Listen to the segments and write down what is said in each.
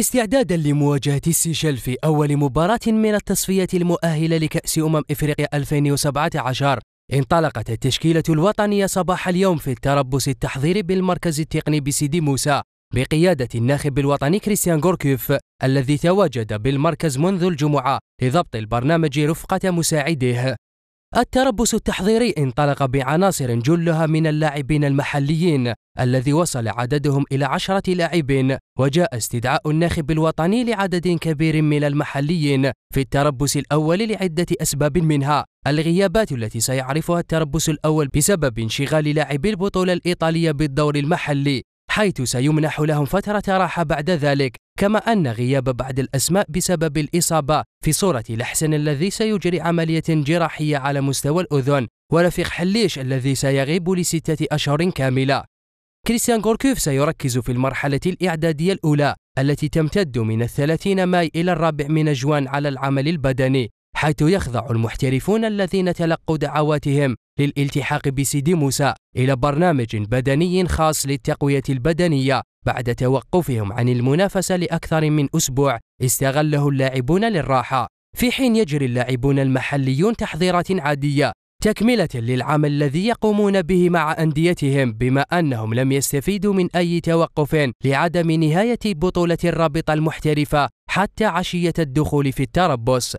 استعدادا لمواجهة السيشل في أول مباراة من التصفيات المؤهلة لكأس أمم إفريقيا 2017 انطلقت التشكيلة الوطنية صباح اليوم في التربص التحضيري بالمركز التقني بسيدي موسى بقيادة الناخب الوطني كريستيان غوركيف الذي تواجد بالمركز منذ الجمعة لضبط البرنامج رفقة مساعده التربص التحضيري انطلق بعناصر جلها من اللاعبين المحليين الذي وصل عددهم إلى عشرة لاعبين وجاء استدعاء الناخب الوطني لعدد كبير من المحليين في التربص الأول لعدة أسباب منها الغيابات التي سيعرفها التربص الأول بسبب انشغال لاعبي البطولة الإيطالية بالدور المحلي حيث سيمنح لهم فترة راحة بعد ذلك كما أن غياب بعض الأسماء بسبب الإصابة في صورة لحسن الذي سيجري عملية جراحية على مستوى الأذن ورفيق حليش الذي سيغيب لستة أشهر كاملة كريستيان غوركوف سيركز في المرحلة الإعدادية الأولى التي تمتد من الثلاثين ماي إلى الرابع من جوان على العمل البدني حيث يخضع المحترفون الذين تلقوا دعواتهم للالتحاق بسيدي موسى إلى برنامج بدني خاص للتقوية البدنية بعد توقفهم عن المنافسة لأكثر من أسبوع استغله اللاعبون للراحة في حين يجري اللاعبون المحليون تحضيرات عادية تكملة للعمل الذي يقومون به مع أنديتهم بما أنهم لم يستفيدوا من أي توقف لعدم نهاية بطولة الرابطة المحترفة حتى عشية الدخول في التربص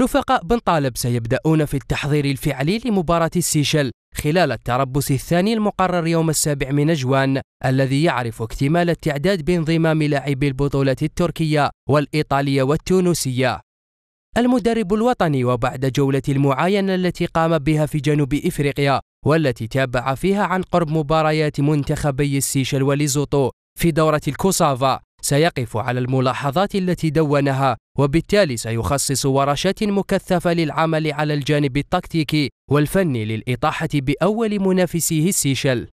رفقاء بن طالب سيبدأون في التحضير الفعلي لمباراة السيشل خلال التربص الثاني المقرر يوم السابع من أجوان الذي يعرف اكتمال التعداد بانضمام لاعبي البطولة التركية والإيطالية والتونسية المدرب الوطني وبعد جولة المعاينة التي قام بها في جنوب إفريقيا والتي تابع فيها عن قرب مباريات منتخبي السيشل وليزوتو في دورة الكوسافا سيقف على الملاحظات التي دونها وبالتالي سيخصص ورشات مكثفة للعمل على الجانب التكتيكي والفني للإطاحة بأول منافسيه السيشل